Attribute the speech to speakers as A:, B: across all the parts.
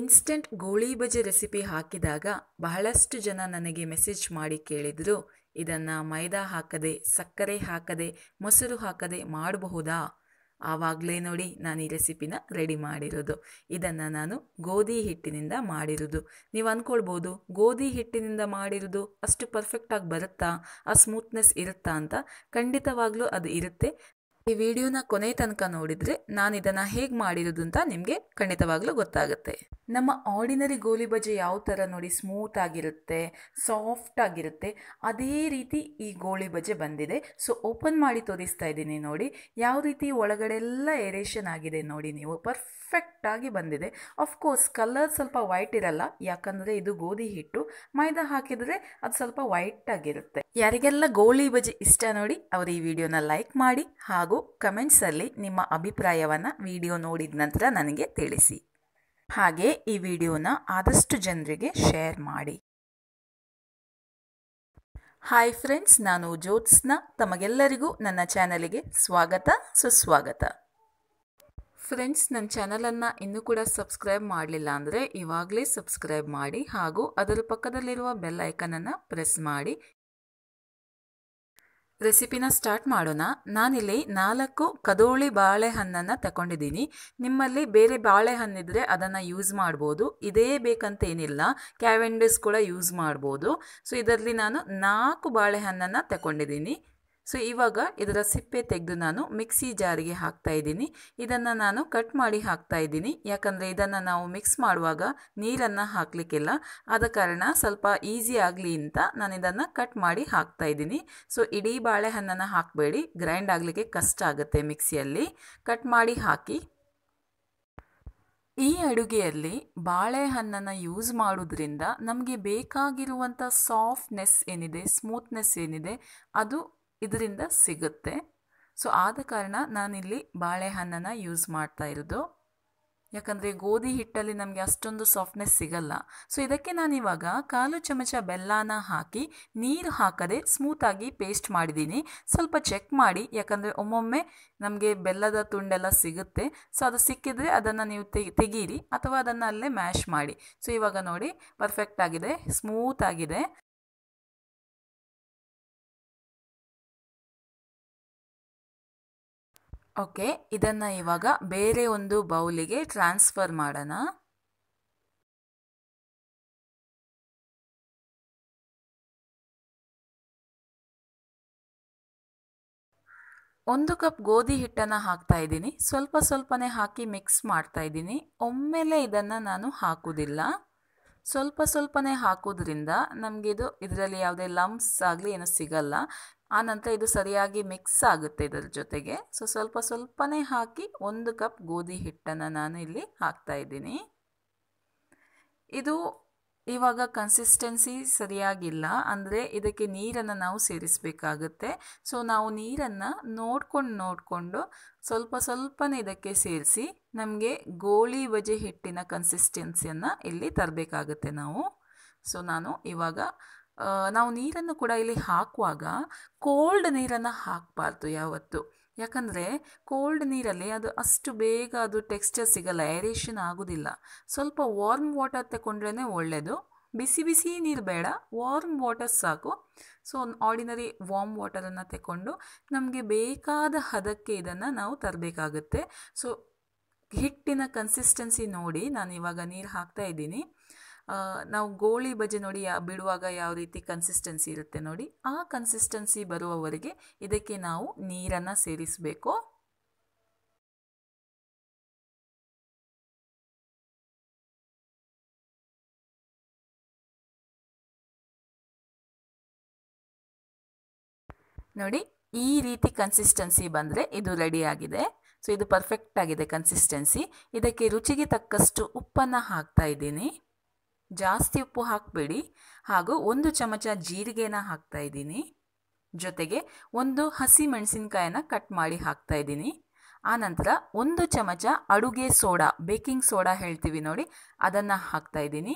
A: instant ಗೋಳಿ ಬಜೆ recipe ಹಾಕಿದಾಗ ಬಹಳಷ್ಟು ಜನ ನನಗೆ ಮೆಸೇಜ್ ಮಾಡಿ ಕೇಳಿದರು ಇದನ್ನು ಮೈದಾ ಹಾಕದೆ ಸಕ್ಕರೆ ಹಾಕದೆ ಮೊಸರು ಹಾಕದೆ ಮಾಡಬಹುದಾ ಆವಾಗಲೇ ನೋಡಿ ನಾನು ಈ ರೆಸಿಪಿನ ರೆಡಿ ಮಾಡಿರೋದು ಇದನ್ನು ನಾನು ಗೋಧಿ ಹಿಟ್ಟಿನಿಂದ ಮಾಡಿರೋದು ನೀವು ಅಂದ್ಕೊಳ್ಬೋದು ಗೋಧಿ ಹಿಟ್ಟಿನಿಂದ ಮಾಡಿರೋದು ಅಷ್ಟು ಪರ್ಫೆಕ್ಟಾಗಿ ಬರುತ್ತಾ ಆ ಸ್ಮೂತ್ನೆಸ್ ಇರುತ್ತಾ ಅಂತ ಖಂಡಿತವಾಗ್ಲೂ ಅದು ಇರುತ್ತೆ ಈ ವಿಡಿಯೋನ ಕೊನೆ ತನಕ ನೋಡಿದ್ರೆ ನಾನು ಇದನ್ನ ಹೇಗೆ ಮಾಡಿರೋದು ಅಂತ ನಿಮಗೆ ಖಂಡಿತವಾಗ್ಲೂ ಗೊತ್ತಾಗುತ್ತೆ ನಮ್ಮ ಆರ್ಡಿನರಿ ಗೋಲಿ ಬಜೆ ಯಾವ ತರ ನೋಡಿ ಸ್ಮೂತ್ ಆಗಿರುತ್ತೆ ಸಾಫ್ಟ್ ಆಗಿರುತ್ತೆ ಅದೇ ರೀತಿ ಈ ಗೋಳಿ ಬಜೆ ಬಂದಿದೆ ಸೊ ಓಪನ್ ಮಾಡಿ ತೋರಿಸ್ತಾ ಇದ್ದೀನಿ ನೋಡಿ ಯಾವ ರೀತಿ ಒಳಗಡೆ ಎಲ್ಲ ಏರೇಷನ್ ಆಗಿದೆ ನೋಡಿ ನೀವು ಆಗಿ ಬಂದಿದೆ ಅಫ್ಕೋರ್ಸ್ ಕಲರ್ ಸ್ವಲ್ಪ ವೈಟ್ ಇರಲ್ಲ ಯಾಕಂದ್ರೆ ಇದು ಗೋಧಿ ಹಿಟ್ಟು ಮೈದಾ ಹಾಕಿದ್ರೆ ಅದು ಸ್ವಲ್ಪ ವೈಟ್ ಆಗಿರುತ್ತೆ ಯಾರಿಗೆಲ್ಲ ಗೋಳಿ ಬಜೆ ಇಷ್ಟ ನೋಡಿ ಅವರು ಈ ವಿಡಿಯೋನ ಲೈಕ್ ಮಾಡಿ ಹಾಗೂ ಹಾಗೂ ಕಮೆಂಟ್ಸಲ್ಲಿ ನಿಮ್ಮ ಅಭಿಪ್ರಾಯವನ್ನು ವಿಡಿಯೋ ನೋಡಿದ ನಂತರ ನನಗೆ ತಿಳಿಸಿ ಹಾಗೆ ಈ ವಿಡಿಯೋನ ಆದಷ್ಟು ಜನರಿಗೆ ಶೇರ್ ಮಾಡಿ ಹಾಯ್ ಫ್ರೆಂಡ್ಸ್ ನಾನು ಜ್ಯೋತ್ಸ್ನ ತಮಗೆಲ್ಲರಿಗೂ ನನ್ನ ಚಾನಲಿಗೆ ಸ್ವಾಗತ ಸುಸ್ವಾಗತ ಫ್ರೆಂಡ್ಸ್ ನನ್ನ ಚಾನಲನ್ನು ಇನ್ನೂ ಕೂಡ ಸಬ್ಸ್ಕ್ರೈಬ್ ಮಾಡಲಿಲ್ಲ ಅಂದರೆ ಇವಾಗಲೇ ಸಬ್ಸ್ಕ್ರೈಬ್ ಮಾಡಿ ಹಾಗೂ ಅದರ ಪಕ್ಕದಲ್ಲಿರುವ ಬೆಲ್ ಐಕನನ್ನು ಪ್ರೆಸ್ ಮಾಡಿ ರೆಸಿಪಿನ ಸ್ಟಾರ್ಟ್ ಮಾಡೋಣ ನಾನಿಲ್ಲಿ ನಾಲ್ಕು ಕದೋಳಿ ಬಾಳೆಹಣ್ಣನ್ನು ತಗೊಂಡಿದ್ದೀನಿ ನಿಮ್ಮಲ್ಲಿ ಬೇರೆ ಬಾಳೆಹಣ್ಣಿದ್ರೆ ಅದನ್ನು ಯೂಸ್ ಮಾಡ್ಬೋದು ಇದೇ ಬೇಕಂತ ಏನಿಲ್ಲ ಕ್ಯಾವೆಂಡಸ್ ಕೂಡ ಯೂಸ್ ಮಾಡ್ಬೋದು ಸೊ ಇದರಲ್ಲಿ ನಾನು ನಾಲ್ಕು ಬಾಳೆಹಣ್ಣನ್ನು ತಗೊಂಡಿದ್ದೀನಿ ಸೊ ಇವಾಗ ಇದರ ಸಿಪ್ಪೆ ತೆಗೆದು ನಾನು ಮಿಕ್ಸಿ ಜಾರಿಗೆ ಹಾಕ್ತಾ ಇದ್ದೀನಿ ಇದನ್ನು ನಾನು ಕಟ್ ಮಾಡಿ ಹಾಕ್ತಾ ಇದ್ದೀನಿ ಯಾಕಂದರೆ ಇದನ್ನು ನಾವು ಮಿಕ್ಸ್ ಮಾಡುವಾಗ ನೀರನ್ನು ಹಾಕಲಿಕ್ಕಿಲ್ಲ ಆದ ಕಾರಣ ಸ್ವಲ್ಪ ಈಸಿ ಆಗಲಿ ಅಂತ ನಾನು ಇದನ್ನು ಕಟ್ ಮಾಡಿ ಹಾಕ್ತಾ ಇದ್ದೀನಿ ಸೊ ಇಡೀ ಬಾಳೆಹಣ್ಣನ್ನು ಹಾಕಬೇಡಿ ಗ್ರೈಂಡ್ ಆಗಲಿಕ್ಕೆ ಕಷ್ಟ ಆಗುತ್ತೆ ಮಿಕ್ಸಿಯಲ್ಲಿ ಕಟ್ ಮಾಡಿ ಹಾಕಿ ಈ ಅಡುಗೆಯಲ್ಲಿ ಬಾಳೆಹಣ್ಣನ್ನು ಯೂಸ್ ಮಾಡೋದ್ರಿಂದ ನಮಗೆ ಬೇಕಾಗಿರುವಂಥ ಸಾಫ್ಟ್ನೆಸ್ ಏನಿದೆ ಸ್ಮೂತ್ನೆಸ್ ಏನಿದೆ ಅದು ಇದರಿಂದ ಸಿಗುತ್ತೆ ಸೊ ಆದ ಕಾರಣ ನಾನಿಲ್ಲಿ ಬಾಳೆಹಣ್ಣನ್ನು ಯೂಸ್ ಮಾಡ್ತಾ ಇರೋದು ಯಾಕಂದರೆ ಗೋಧಿ ಹಿಟ್ಟಲ್ಲಿ ನಮಗೆ ಅಷ್ಟೊಂದು ಸಾಫ್ಟ್ನೆಸ್ ಸಿಗಲ್ಲ ಸೊ ಇದಕ್ಕೆ ನಾನಿವಾಗ ಕಾಲು ಚಮಚ ಬೆಲ್ಲನ ಹಾಕಿ ನೀರು ಹಾಕದೆ ಸ್ಮೂತಾಗಿ ಪೇಸ್ಟ್ ಮಾಡಿದ್ದೀನಿ ಸ್ವಲ್ಪ ಚೆಕ್ ಮಾಡಿ ಯಾಕಂದರೆ ಒಮ್ಮೊಮ್ಮೆ ನಮಗೆ ಬೆಲ್ಲದ ತುಂಡೆಲ್ಲ ಸಿಗುತ್ತೆ ಸೊ ಅದು ಸಿಕ್ಕಿದರೆ ಅದನ್ನು ನೀವು ತೆಗೀರಿ ಅಥವಾ ಅದನ್ನು ಅಲ್ಲೇ ಮ್ಯಾಶ್ ಮಾಡಿ ಸೊ ಇವಾಗ ನೋಡಿ ಪರ್ಫೆಕ್ಟ್ ಆಗಿದೆ ಸ್ಮೂತ್ ಆಗಿದೆ ಓಕೆ ಇದನ್ನು ಇವಾಗ ಬೇರೆ ಒಂದು ಬೌಲಿಗೆ ಟ್ರಾನ್ಸ್ಫರ್ ಮಾಡೋಣ ಒಂದು ಕಪ್ ಗೋಧಿ ಹಿಟ್ಟನ್ನು ಹಾಕ್ತಾ ಇದ್ದೀನಿ ಸ್ವಲ್ಪ ಸ್ವಲ್ಪನೇ ಹಾಕಿ ಮಿಕ್ಸ್ ಮಾಡ್ತಾ ಇದ್ದೀನಿ ಒಮ್ಮೆಲೆ ಇದನ್ನು ನಾನು ಹಾಕೋದಿಲ್ಲ ಸ್ವಲ್ಪ ಸ್ವಲ್ಪನೇ ಹಾಕೋದ್ರಿಂದ ನಮಗಿದು ಇದರಲ್ಲಿ ಯಾವುದೇ ಲಂಬ್ಸ್ ಆಗಲಿ ಏನೂ ಸಿಗಲ್ಲ ಆನಂತರ ಇದು ಸರಿಯಾಗಿ ಮಿಕ್ಸ್ ಆಗುತ್ತೆ ಇದರ ಜೊತೆಗೆ ಸೊ ಸ್ವಲ್ಪ ಸ್ವಲ್ಪನೇ ಹಾಕಿ ಒಂದು ಕಪ್ ಗೋಧಿ ಹಿಟ್ಟನ್ನು ನಾನು ಇಲ್ಲಿ ಹಾಕ್ತಾ ಇದ್ದೀನಿ ಇದು ಇವಾಗ ಕನ್ಸಿಸ್ಟೆನ್ಸಿ ಸರಿಯಾಗಿಲ್ಲ ಅಂದರೆ ಇದಕ್ಕೆ ನೀರನ್ನು ನಾವು ಸೇರಿಸಬೇಕಾಗುತ್ತೆ ಸೊ ನಾವು ನೀರನ್ನು ನೋಡ್ಕೊಂಡು ನೋಡಿಕೊಂಡು ಸ್ವಲ್ಪ ಸ್ವಲ್ಪನೇ ಇದಕ್ಕೆ ಸೇರಿಸಿ ನಮಗೆ ಗೋಳಿ ಬಜೆ ಹಿಟ್ಟಿನ ಕನ್ಸಿಸ್ಟೆನ್ಸಿಯನ್ನು ಇಲ್ಲಿ ತರಬೇಕಾಗುತ್ತೆ ನಾವು ಸೊ ನಾನು ಇವಾಗ ನಾವು ನೀರನ್ನು ಕೂಡ ಇಲ್ಲಿ ಹಾಕುವಾಗ ಕೋಲ್ಡ್ ನೀರನ್ನು ಹಾಕಬಾರ್ದು ಯಾವತ್ತು ಯಾಕಂದರೆ ಕೋಲ್ಡ್ ನೀರಲ್ಲಿ ಅದು ಅಷ್ಟು ಬೇಗ ಅದು ಟೆಕ್ಸ್ಚರ್ ಸಿಗಲ್ಲ ಏರೇಷನ್ ಆಗೋದಿಲ್ಲ ಸ್ವಲ್ಪ ವಾರ್ಮ್ ವಾಟರ್ ತಗೊಂಡ್ರೇ ಒಳ್ಳೆಯದು ಬಿಸಿ ಬಿಸಿ ನೀರು ಬೇಡ ವಾರ್ಮ್ ವಾಟರ್ ಸಾಕು ಸೊ ಆರ್ಡಿನರಿ ವಾರ್ಮ್ ವಾಟರನ್ನು ತಗೊಂಡು ನಮಗೆ ಬೇಕಾದ ಹದಕ್ಕೆ ಇದನ್ನು ನಾವು ತರಬೇಕಾಗುತ್ತೆ ಸೊ ಹಿಟ್ಟಿನ ಕನ್ಸಿಸ್ಟೆನ್ಸಿ ನೋಡಿ ನಾನು ಇವಾಗ ನೀರು ಹಾಕ್ತಾ ಇದ್ದೀನಿ ನಾವು ಗೋಳಿ ಬಜೆ ನೋಡಿ ಬಿಡುವಾಗ ಯಾವ ರೀತಿ ಕನ್ಸಿಸ್ಟೆನ್ಸಿ ಇರುತ್ತೆ ನೋಡಿ ಆ ಕನ್ಸಿಸ್ಟೆನ್ಸಿ ಬರುವವರೆಗೆ ಇದಕ್ಕೆ ನಾವು ನೀರನ್ನು ಸೇರಿಸಬೇಕು ನೋಡಿ ಈ ರೀತಿ ಕನ್ಸಿಸ್ಟೆನ್ಸಿ ಬಂದರೆ ಇದು ರೆಡಿ ಆಗಿದೆ ಸೊ ಇದು ಪರ್ಫೆಕ್ಟ್ ಆಗಿದೆ ಕನ್ಸಿಸ್ಟೆನ್ಸಿ ಇದಕ್ಕೆ ರುಚಿಗೆ ತಕ್ಕಷ್ಟು ಉಪ್ಪನ್ನು ಹಾಕ್ತಾ ಇದ್ದೀನಿ ಜಾಸ್ತಿ ಉಪ್ಪು ಹಾಕಬೇಡಿ ಹಾಗೂ ಒಂದು ಚಮಚ ಜೀರಿಗೆನ ಹಾಕ್ತಾ ಇದ್ದೀನಿ ಜೊತೆಗೆ ಒಂದು ಹಸಿ ಮೆಣಸಿನ್ಕಾಯನ್ನ ಕಟ್ ಮಾಡಿ ಹಾಕ್ತಾ ಇದ್ದೀನಿ ಆನಂತರ ಒಂದು ಚಮಚ ಅಡುಗೆ ಸೋಡಾ ಬೇಕಿಂಗ್ ಸೋಡಾ ಹೇಳ್ತೀವಿ ನೋಡಿ ಅದನ್ನು ಹಾಕ್ತಾ ಇದ್ದೀನಿ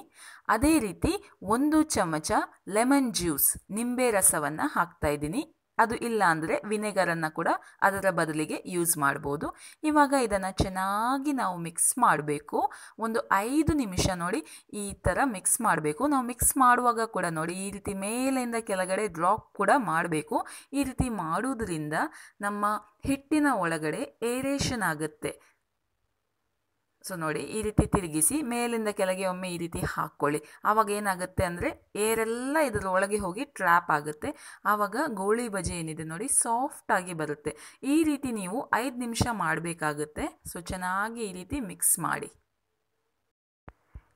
A: ಅದೇ ರೀತಿ ಒಂದು ಚಮಚ ಲೆಮನ್ ಜ್ಯೂಸ್ ನಿಂಬೆ ರಸವನ್ನು ಹಾಕ್ತಾ ಇದ್ದೀನಿ ಅದು ಇಲ್ಲ ಅಂದರೆ ವಿನೆಗರನ್ನು ಕೂಡ ಅದರ ಬದಲಿಗೆ ಯೂಸ್ ಮಾಡ್ಬೋದು ಇವಾಗ ಇದನ್ನು ಚೆನ್ನಾಗಿ ನಾವು ಮಿಕ್ಸ್ ಮಾಡಬೇಕು ಒಂದು ಐದು ನಿಮಿಷ ನೋಡಿ ಈ ಥರ ಮಿಕ್ಸ್ ಮಾಡಬೇಕು ನಾವು ಮಿಕ್ಸ್ ಮಾಡುವಾಗ ಕೂಡ ನೋಡಿ ಈ ರೀತಿ ಮೇಲಿಂದ ಕೆಳಗಡೆ ಡ್ರಾಪ್ ಕೂಡ ಮಾಡಬೇಕು ಈ ರೀತಿ ಮಾಡುವುದರಿಂದ ನಮ್ಮ ಹಿಟ್ಟಿನ ಒಳಗಡೆ ಏರೇಷನ್ ಆಗುತ್ತೆ ಸೊ ನೋಡಿ ಈ ರೀತಿ ತಿರುಗಿಸಿ ಮೇಲಿಂದ ಕೆಳಗೆ ಒಮ್ಮೆ ಈ ರೀತಿ ಹಾಕ್ಕೊಳ್ಳಿ ಆವಾಗ ಏನಾಗುತ್ತೆ ಅಂದರೆ ಏರೆಲ್ಲ ಇದರ ಒಳಗೆ ಹೋಗಿ ಟ್ರ್ಯಾಪ್ ಆಗುತ್ತೆ ಆವಾಗ ಗೋಳಿ ಬಜೆ ಏನಿದೆ ನೋಡಿ ಸಾಫ್ಟಾಗಿ ಬರುತ್ತೆ ಈ ರೀತಿ ನೀವು ಐದು ನಿಮಿಷ ಮಾಡಬೇಕಾಗುತ್ತೆ ಸೊ ಚೆನ್ನಾಗಿ ಈ ರೀತಿ ಮಿಕ್ಸ್ ಮಾಡಿ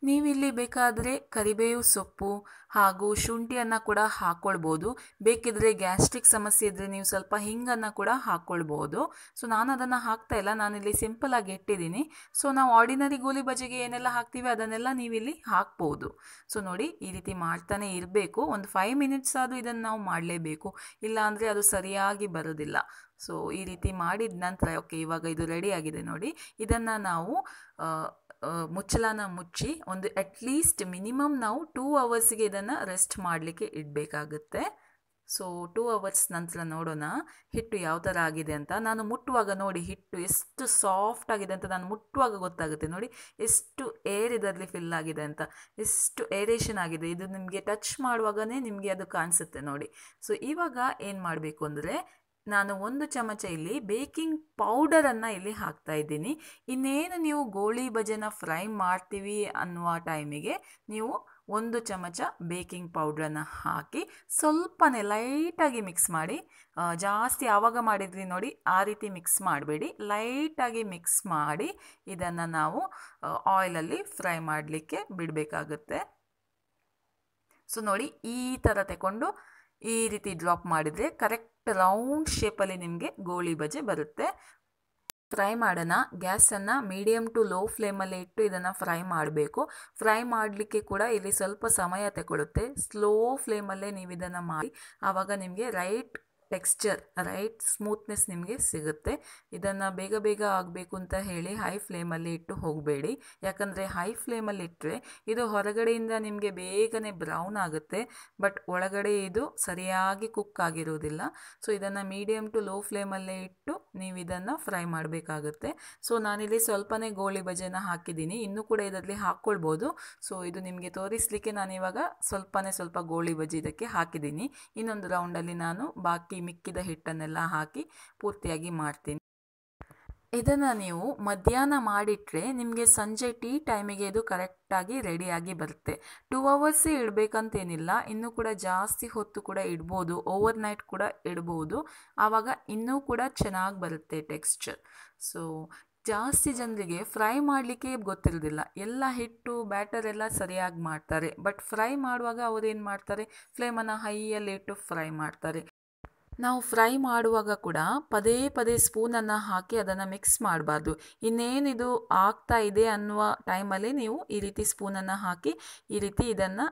A: ನೀವಿಲ್ಲಿ ಬೇಕಾದರೆ ಕರಿಬೇವು ಸೊಪ್ಪು ಹಾಗೂ ಶುಂಠಿಯನ್ನು ಕೂಡ ಹಾಕ್ಕೊಳ್ಬೋದು ಬೇಕಿದ್ದರೆ ಗ್ಯಾಸ್ಟ್ರಿಕ್ ಸಮಸ್ಯೆ ಇದ್ದರೆ ನೀವು ಸ್ವಲ್ಪ ಹಿಂಗನ್ನು ಕೂಡ ಹಾಕ್ಕೊಳ್ಬೋದು ಸೊ ನಾನು ಅದನ್ನು ಹಾಕ್ತಾ ಇಲ್ಲ ನಾನಿಲ್ಲಿ ಆಗಿ ಇಟ್ಟಿದ್ದೀನಿ ಸೊ ನಾವು ಆರ್ಡಿನರಿ ಗೋಲಿ ಬಜೆಗೆ ಏನೆಲ್ಲ ಹಾಕ್ತೀವಿ ಅದನ್ನೆಲ್ಲ ನೀವಿಲ್ಲಿ ಹಾಕ್ಬೋದು ಸೊ ನೋಡಿ ಈ ರೀತಿ ಮಾಡ್ತಾನೆ ಇರಬೇಕು ಒಂದು ಫೈವ್ ಮಿನಿಟ್ಸ್ ಆದರೂ ಇದನ್ನು ನಾವು ಮಾಡಲೇಬೇಕು ಇಲ್ಲ ಅದು ಸರಿಯಾಗಿ ಬರೋದಿಲ್ಲ ಸೊ ಈ ರೀತಿ ಮಾಡಿದ ನಂತರ ಓಕೆ ಇವಾಗ ಇದು ರೆಡಿ ಆಗಿದೆ ನೋಡಿ ಇದನ್ನು ನಾವು ಮುಚ್ಚಳನ ಮುಚ್ಚಿ ಒಂದು ಅಟ್ಲೀಸ್ಟ್ ಮಿನಿಮಮ್ ನಾವು ಟೂ ಅವರ್ಸಿಗೆ ಇದನ್ನು ರೆಸ್ಟ್ ಮಾಡಲಿಕ್ಕೆ ಇಡಬೇಕಾಗುತ್ತೆ ಸೊ ಟೂ ಅವರ್ಸ್ ನಂತರ ನೋಡೋಣ ಹಿಟ್ಟು ಯಾವ ಥರ ಆಗಿದೆ ಅಂತ ನಾನು ಮುಟ್ಟುವಾಗ ನೋಡಿ ಹಿಟ್ಟು ಎಷ್ಟು ಸಾಫ್ಟ್ ಆಗಿದೆ ಅಂತ ನಾನು ಮುಟ್ಟುವಾಗ ಗೊತ್ತಾಗುತ್ತೆ ನೋಡಿ ಎಷ್ಟು ಏರ್ ಇದರಲ್ಲಿ ಫಿಲ್ ಆಗಿದೆ ಅಂತ ಎಷ್ಟು ಏರೇಷನ್ ಆಗಿದೆ ಇದು ನಿಮಗೆ ಟಚ್ ಮಾಡುವಾಗನೇ ನಿಮಗೆ ಅದು ಕಾಣಿಸುತ್ತೆ ನೋಡಿ ಸೊ ಇವಾಗ ಏನು ಮಾಡಬೇಕು ಅಂದರೆ ನಾನು ಒಂದು ಚಮಚ ಇಲ್ಲಿ ಬೇಕಿಂಗ್ ಪೌಡರನ್ನು ಇಲ್ಲಿ ಹಾಕ್ತಾ ಇದ್ದೀನಿ ಇನ್ನೇನು ನೀವು ಗೋಳಿ ಭಜನ ಫ್ರೈ ಮಾಡ್ತೀವಿ ಅನ್ನುವ ಟೈಮಿಗೆ ನೀವು ಒಂದು ಚಮಚ ಬೇಕಿಂಗ್ ಪೌಡ್ರನ್ನು ಹಾಕಿ ಸ್ವಲ್ಪನೇ ಲೈಟಾಗಿ ಮಿಕ್ಸ್ ಮಾಡಿ ಜಾಸ್ತಿ ಆವಾಗ ಮಾಡಿದ್ವಿ ನೋಡಿ ಆ ರೀತಿ ಮಿಕ್ಸ್ ಮಾಡಬೇಡಿ ಲೈಟಾಗಿ ಮಿಕ್ಸ್ ಮಾಡಿ ಇದನ್ನು ನಾವು ಆಯಿಲಲ್ಲಿ ಫ್ರೈ ಮಾಡಲಿಕ್ಕೆ ಬಿಡಬೇಕಾಗುತ್ತೆ ಸೊ ನೋಡಿ ಈ ಥರ ತಗೊಂಡು ಈ ರೀತಿ ಡ್ರಾಪ್ ಮಾಡಿದರೆ ಕರೆಕ್ಟ್ ರೌಂಡ್ ಶೇಪಲ್ಲಿ ನಿಮಗೆ ಗೋಳಿ ಬಜೆ ಬರುತ್ತೆ ಫ್ರೈ ಮಾಡೋಣ ಗ್ಯಾಸನ್ನು ಮೀಡಿಯಮ್ ಟು ಲೋ ಫ್ಲೇಮಲ್ಲಿ ಇಟ್ಟು ಇದನ್ನು ಫ್ರೈ ಮಾಡಬೇಕು ಫ್ರೈ ಮಾಡಲಿಕ್ಕೆ ಕೂಡ ಇಲ್ಲಿ ಸ್ವಲ್ಪ ಸಮಯ ತಗೊಳ್ಳುತ್ತೆ ಸ್ಲೋ ಫ್ಲೇಮಲ್ಲೇ ನೀವು ಇದನ್ನು ಮಾಡಿ ಆವಾಗ ನಿಮಗೆ ರೈಟ್ ಟೆಕ್ಸ್ಚರ್ ರೈಟ್ ಸ್ಮೂತ್ನೆಸ್ ನಿಮಗೆ ಸಿಗುತ್ತೆ ಇದನ್ನು ಬೇಗ ಬೇಗ ಆಗಬೇಕು ಅಂತ ಹೇಳಿ ಹೈ ಫ್ಲೇಮಲ್ಲಿ ಇಟ್ಟು ಹೋಗಬೇಡಿ ಯಾಕಂದರೆ ಹೈ ಫ್ಲೇಮಲ್ಲಿ ಇಟ್ಟರೆ ಇದು ಹೊರಗಡೆಯಿಂದ ನಿಮಗೆ ಬೇಗನೆ ಬ್ರೌನ್ ಆಗುತ್ತೆ ಬಟ್ ಒಳಗಡೆ ಇದು ಸರಿಯಾಗಿ ಕುಕ್ ಆಗಿರೋದಿಲ್ಲ ಸೊ ಇದನ್ನು ಮೀಡಿಯಮ್ ಟು ಲೋ ಫ್ಲೇಮಲ್ಲೇ ಇಟ್ಟು ನೀವು ಇದನ್ನು ಫ್ರೈ ಮಾಡಬೇಕಾಗುತ್ತೆ ಸೊ ನಾನಿಲ್ಲಿ ಸ್ವಲ್ಪನೇ ಗೋಳಿ ಬಜೆನ ಹಾಕಿದ್ದೀನಿ ಇನ್ನೂ ಕೂಡ ಇದರಲ್ಲಿ ಹಾಕ್ಕೊಳ್ಬೋದು ಸೊ ಇದು ನಿಮಗೆ ತೋರಿಸಲಿಕ್ಕೆ ನಾನಿವಾಗ ಸ್ವಲ್ಪನೇ ಸ್ವಲ್ಪ ಗೋಳಿ ಬಜೆ ಇದಕ್ಕೆ ಹಾಕಿದ್ದೀನಿ ಇನ್ನೊಂದು ರೌಂಡಲ್ಲಿ ನಾನು ಬಾಕಿ ಈ ಮಿಕ್ಕಿದ ಹಿಟ್ಟನ್ನೆಲ್ಲ ಹಾಕಿ ಪೂರ್ತಿಯಾಗಿ ಮಾಡ್ತೀನಿ ಇದನ್ನು ನೀವು ಮಧ್ಯಾಹ್ನ ಮಾಡಿಟ್ರೆ ನಿಮಗೆ ಸಂಜೆ ಟೀ ಟೈಮಿಗೆ ಇದು ಕರೆಕ್ಟಾಗಿ ರೆಡಿಯಾಗಿ ಬರುತ್ತೆ ಟೂ ಅವರ್ಸೇ ಇಡಬೇಕಂತೇನಿಲ್ಲ ಇನ್ನೂ ಕೂಡ ಜಾಸ್ತಿ ಹೊತ್ತು ಕೂಡ ಇಡ್ಬೋದು ಓವರ್ ನೈಟ್ ಕೂಡ ಇಡ್ಬೋದು ಆವಾಗ ಇನ್ನೂ ಕೂಡ ಚೆನ್ನಾಗಿ ಬರುತ್ತೆ ಟೆಕ್ಸ್ಚರ್ ಸೊ ಜಾಸ್ತಿ ಜನರಿಗೆ ಫ್ರೈ ಮಾಡಲಿಕ್ಕೆ ಗೊತ್ತಿರೋದಿಲ್ಲ ಎಲ್ಲ ಹಿಟ್ಟು ಬ್ಯಾಟರ್ ಎಲ್ಲ ಸರಿಯಾಗಿ ಮಾಡ್ತಾರೆ ಬಟ್ ಫ್ರೈ ಮಾಡುವಾಗ ಅವರೇನು ಮಾಡ್ತಾರೆ ಫ್ಲೇಮನ್ನು ಹೈಯಲ್ಲಿ ಇಟ್ಟು ಫ್ರೈ ಮಾಡ್ತಾರೆ ನಾವು ಫ್ರೈ ಮಾಡುವಾಗ ಕೂಡ ಪದೇ ಪದೇ ಸ್ಪೂನನ್ನು ಹಾಕಿ ಅದನ್ನು ಮಿಕ್ಸ್ ಮಾಡಬಾರ್ದು ಇನ್ನೇನಿದು ಆಗ್ತಾ ಇದೆ ಅನ್ನುವ ಟೈಮಲ್ಲಿ ನೀವು ಈ ರೀತಿ ಸ್ಪೂನನ್ನು ಹಾಕಿ ಈ ರೀತಿ ಇದನ್ನು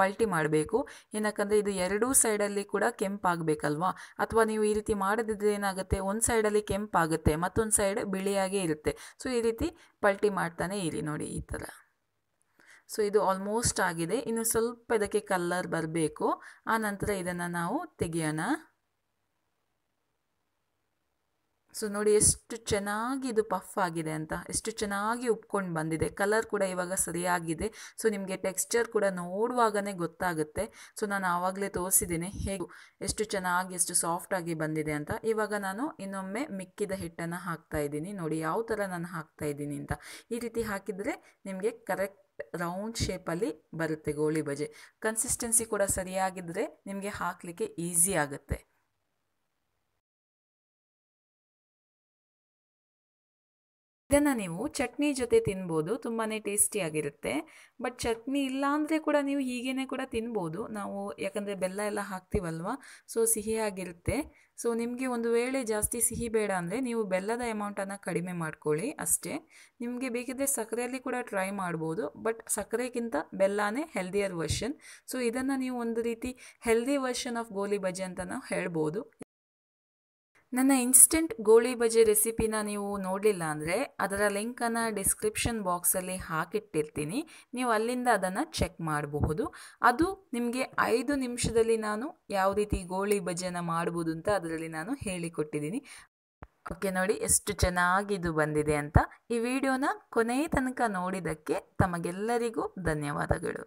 A: ಪಲ್ಟಿ ಮಾಡಬೇಕು ಏನಕ್ಕಂದರೆ ಇದು ಎರಡೂ ಸೈಡಲ್ಲಿ ಕೂಡ ಕೆಂಪಾಗಬೇಕಲ್ವಾ ಅಥವಾ ನೀವು ಈ ರೀತಿ ಮಾಡದಿದ್ದರೆ ಏನಾಗುತ್ತೆ ಒಂದು ಸೈಡಲ್ಲಿ ಕೆಂಪಾಗುತ್ತೆ ಮತ್ತೊಂದು ಸೈಡ್ ಬಿಳಿಯಾಗೇ ಇರುತ್ತೆ ಸೊ ಈ ರೀತಿ ಪಲ್ಟಿ ಮಾಡ್ತಾನೆ ಇರಿ ನೋಡಿ ಈ ಥರ ಸೊ ಇದು ಆಲ್ಮೋಸ್ಟ್ ಆಗಿದೆ ಇನ್ನು ಸ್ವಲ್ಪ ಇದಕ್ಕೆ ಕಲ್ಲರ್ ಬರಬೇಕು ಆ ನಂತರ ಇದನ್ನು ನಾವು ತೆಗೆಯೋಣ ಸೊ ನೋಡಿ ಎಷ್ಟು ಚೆನ್ನಾಗಿ ಇದು ಪಫ್ ಆಗಿದೆ ಅಂತ ಎಷ್ಟು ಚೆನ್ನಾಗಿ ಉಪ್ಕೊಂಡು ಬಂದಿದೆ ಕಲರ್ ಕೂಡ ಇವಾಗ ಸರಿಯಾಗಿದೆ ಸೊ ನಿಮಗೆ ಟೆಕ್ಸ್ಚರ್ ಕೂಡ ನೋಡುವಾಗನೇ ಗೊತ್ತಾಗುತ್ತೆ ಸೊ ನಾನು ಆವಾಗಲೇ ತೋರಿಸಿದ್ದೀನಿ ಹೇಗೆ ಎಷ್ಟು ಚೆನ್ನಾಗಿ ಎಷ್ಟು ಸಾಫ್ಟಾಗಿ ಬಂದಿದೆ ಅಂತ ಇವಾಗ ನಾನು ಇನ್ನೊಮ್ಮೆ ಮಿಕ್ಕಿದ ಹಿಟ್ಟನ್ನು ಹಾಕ್ತಾ ಇದ್ದೀನಿ ನೋಡಿ ಯಾವ ಥರ ನಾನು ಹಾಕ್ತಾ ಇದ್ದೀನಿ ಅಂತ ಈ ರೀತಿ ಹಾಕಿದರೆ ನಿಮಗೆ ಕರೆಕ್ಟ್ ರೌಂಡ್ ಶೇಪಲ್ಲಿ ಬರುತ್ತೆ ಗೋಳಿ ಬಜೆ ಕನ್ಸಿಸ್ಟೆನ್ಸಿ ಕೂಡ ಸರಿಯಾಗಿದ್ದರೆ ನಿಮಗೆ ಹಾಕಲಿಕ್ಕೆ ಈಸಿ ಆಗುತ್ತೆ ಇದನ್ನು ನೀವು ಚಟ್ನಿ ಜೊತೆ ತಿನ್ಬೋದು ತುಂಬಾ ಟೇಸ್ಟಿಯಾಗಿರುತ್ತೆ ಬಟ್ ಚಟ್ನಿ ಇಲ್ಲ ಅಂದರೆ ಕೂಡ ನೀವು ಹೀಗೇನೆ ಕೂಡ ತಿನ್ಬೋದು ನಾವು ಯಾಕಂದರೆ ಬೆಲ್ಲ ಎಲ್ಲ ಹಾಕ್ತೀವಲ್ವ ಸೊ ಸಿಹಿಯಾಗಿರುತ್ತೆ ಸೊ ನಿಮಗೆ ಒಂದು ವೇಳೆ ಜಾಸ್ತಿ ಸಿಹಿ ಬೇಡ ಅಂದರೆ ನೀವು ಬೆಲ್ಲದ ಅಮೌಂಟನ್ನು ಕಡಿಮೆ ಮಾಡ್ಕೊಳ್ಳಿ ಅಷ್ಟೇ ನಿಮಗೆ ಬೇಕಿದ್ರೆ ಸಕ್ಕರೆಯಲ್ಲಿ ಕೂಡ ಟ್ರೈ ಮಾಡ್ಬೋದು ಬಟ್ ಸಕ್ಕರೆಗಿಂತ ಬೆಲ್ಲನೇ ಹೆಲ್ದಿಯರ್ ವರ್ಷನ್ ಸೊ ಇದನ್ನು ನೀವು ಒಂದು ರೀತಿ ಹೆಲ್ದಿ ವರ್ಷನ್ ಆಫ್ ಗೋಲಿ ಬಜೆ ಅಂತ ನಾವು ಹೇಳ್ಬೋದು ನನ್ನ ಇನ್ಸ್ಟೆಂಟ್ ಗೋಳಿ ಬಜೆ ರೆಸಿಪಿನ ನೀವು ನೋಡಲಿಲ್ಲ ಅಂದರೆ ಅದರ ಲಿಂಕನ್ನು ಡಿಸ್ಕ್ರಿಪ್ಷನ್ ಬಾಕ್ಸಲ್ಲಿ ಹಾಕಿಟ್ಟಿರ್ತೀನಿ ನೀವು ಅಲ್ಲಿಂದ ಅದನ್ನು ಚೆಕ್ ಮಾಡಬಹುದು ಅದು ನಿಮಗೆ ಐದು ನಿಮಿಷದಲ್ಲಿ ನಾನು ಯಾವ ರೀತಿ ಗೋಳಿ ಬಜೆನ ಮಾಡ್ಬೋದು ಅಂತ ಅದರಲ್ಲಿ ನಾನು ಹೇಳಿಕೊಟ್ಟಿದ್ದೀನಿ ಓಕೆ ನೋಡಿ ಎಷ್ಟು ಇದು ಬಂದಿದೆ ಅಂತ ಈ ವಿಡಿಯೋನ ಕೊನೆಯ ತನಕ ನೋಡಿದ್ದಕ್ಕೆ ತಮಗೆಲ್ಲರಿಗೂ ಧನ್ಯವಾದಗಳು